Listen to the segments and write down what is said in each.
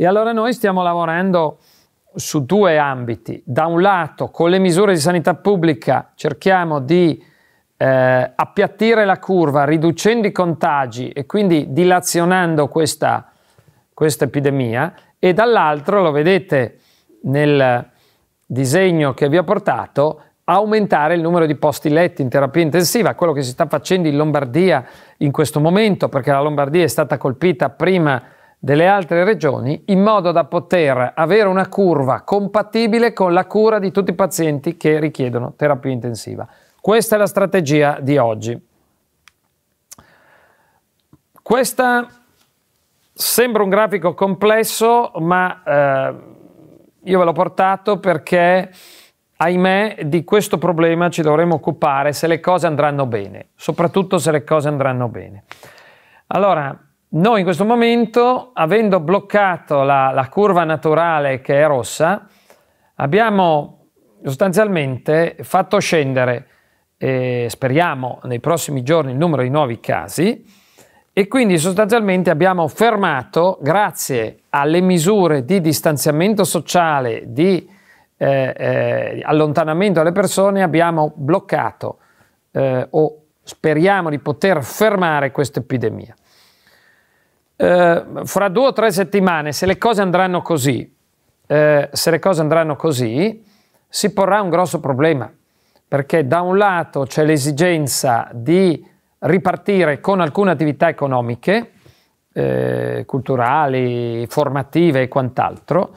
E allora noi stiamo lavorando su due ambiti. Da un lato, con le misure di sanità pubblica cerchiamo di eh, appiattire la curva riducendo i contagi e quindi dilazionando questa, questa epidemia e dall'altro, lo vedete nel disegno che vi ho portato, aumentare il numero di posti letti in terapia intensiva, quello che si sta facendo in Lombardia in questo momento, perché la Lombardia è stata colpita prima delle altre regioni in modo da poter avere una curva compatibile con la cura di tutti i pazienti che richiedono terapia intensiva. Questa è la strategia di oggi. Questa sembra un grafico complesso, ma eh, io ve l'ho portato perché, ahimè, di questo problema ci dovremo occupare se le cose andranno bene, soprattutto se le cose andranno bene. Allora, noi in questo momento, avendo bloccato la, la curva naturale che è rossa, abbiamo sostanzialmente fatto scendere, eh, speriamo nei prossimi giorni, il numero di nuovi casi e quindi sostanzialmente abbiamo fermato, grazie alle misure di distanziamento sociale, di eh, eh, allontanamento alle persone, abbiamo bloccato eh, o speriamo di poter fermare questa epidemia eh, fra due o tre settimane, se le cose andranno così, eh, se le cose andranno così, si porrà un grosso problema, perché da un lato c'è l'esigenza di ripartire con alcune attività economiche, eh, culturali, formative e quant'altro,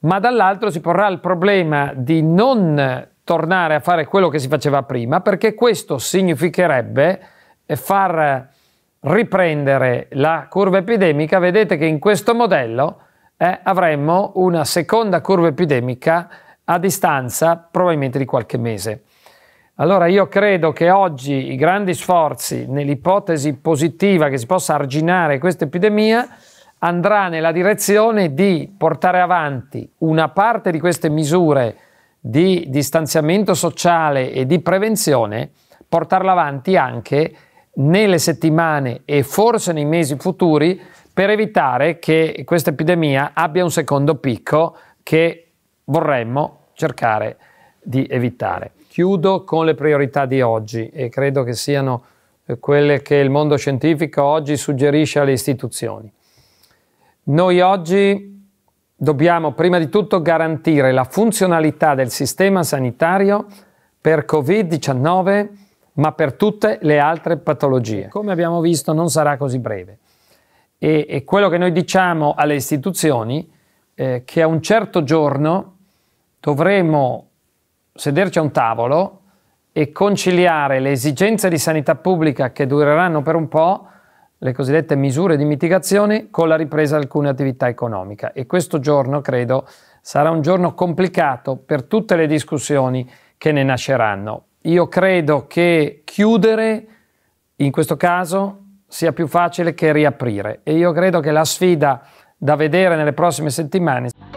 ma dall'altro si porrà il problema di non tornare a fare quello che si faceva prima, perché questo significherebbe far riprendere la curva epidemica, vedete che in questo modello eh, avremmo una seconda curva epidemica a distanza probabilmente di qualche mese. Allora io credo che oggi i grandi sforzi nell'ipotesi positiva che si possa arginare questa epidemia andrà nella direzione di portare avanti una parte di queste misure di distanziamento sociale e di prevenzione, portarla avanti anche nelle settimane e forse nei mesi futuri per evitare che questa epidemia abbia un secondo picco che vorremmo cercare di evitare. Chiudo con le priorità di oggi e credo che siano eh, quelle che il mondo scientifico oggi suggerisce alle istituzioni. Noi oggi dobbiamo prima di tutto garantire la funzionalità del sistema sanitario per Covid-19 ma per tutte le altre patologie. Come abbiamo visto non sarà così breve. E, e quello che noi diciamo alle istituzioni eh, che a un certo giorno dovremo sederci a un tavolo e conciliare le esigenze di sanità pubblica che dureranno per un po', le cosiddette misure di mitigazione, con la ripresa di alcune attività economiche. E questo giorno, credo, sarà un giorno complicato per tutte le discussioni che ne nasceranno, io credo che chiudere in questo caso sia più facile che riaprire e io credo che la sfida da vedere nelle prossime settimane